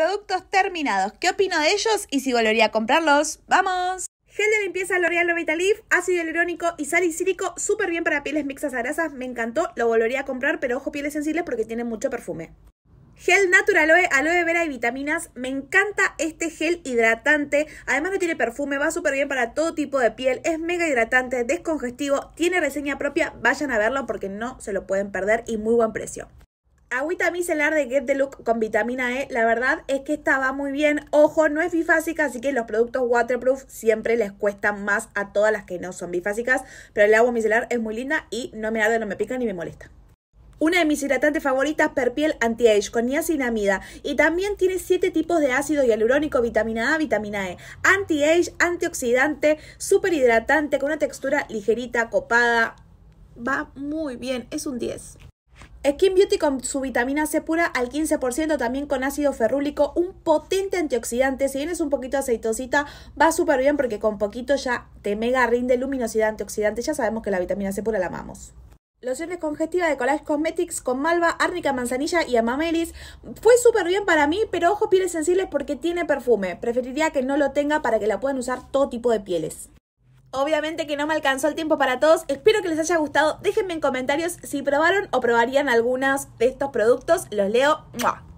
productos terminados. ¿Qué opino de ellos y si volvería a comprarlos? ¡Vamos! Gel de limpieza L'Oreal Vitalif, ácido hialurónico y salicílico, súper bien para pieles mixtas a grasas, me encantó, lo volvería a comprar, pero ojo pieles sensibles porque tiene mucho perfume. Gel Natural Aloe, aloe vera y vitaminas, me encanta este gel hidratante, además no tiene perfume, va súper bien para todo tipo de piel, es mega hidratante, descongestivo, tiene reseña propia, vayan a verlo porque no se lo pueden perder y muy buen precio. Agüita micelar de Get the Look con vitamina E, la verdad es que esta va muy bien. Ojo, no es bifásica, así que los productos waterproof siempre les cuestan más a todas las que no son bifásicas, pero el agua micelar es muy linda y no me dado no me pica ni me molesta. Una de mis hidratantes favoritas, Perpiel Anti-Age, con niacinamida. Y también tiene 7 tipos de ácido hialurónico, vitamina A, vitamina E. Anti-Age, antioxidante, súper hidratante, con una textura ligerita, copada. Va muy bien, es un 10. Skin Beauty con su vitamina C pura al 15%, también con ácido ferrúlico, un potente antioxidante. Si tienes un poquito aceitosita, va súper bien porque con poquito ya te mega rinde luminosidad antioxidante. Ya sabemos que la vitamina C pura la amamos. Lociones congestivas de Collage Cosmetics con malva, árnica, manzanilla y amamelis. Fue súper bien para mí, pero ojo pieles sensibles porque tiene perfume. Preferiría que no lo tenga para que la puedan usar todo tipo de pieles. Obviamente que no me alcanzó el tiempo para todos. Espero que les haya gustado. Déjenme en comentarios si probaron o probarían algunos de estos productos. Los leo.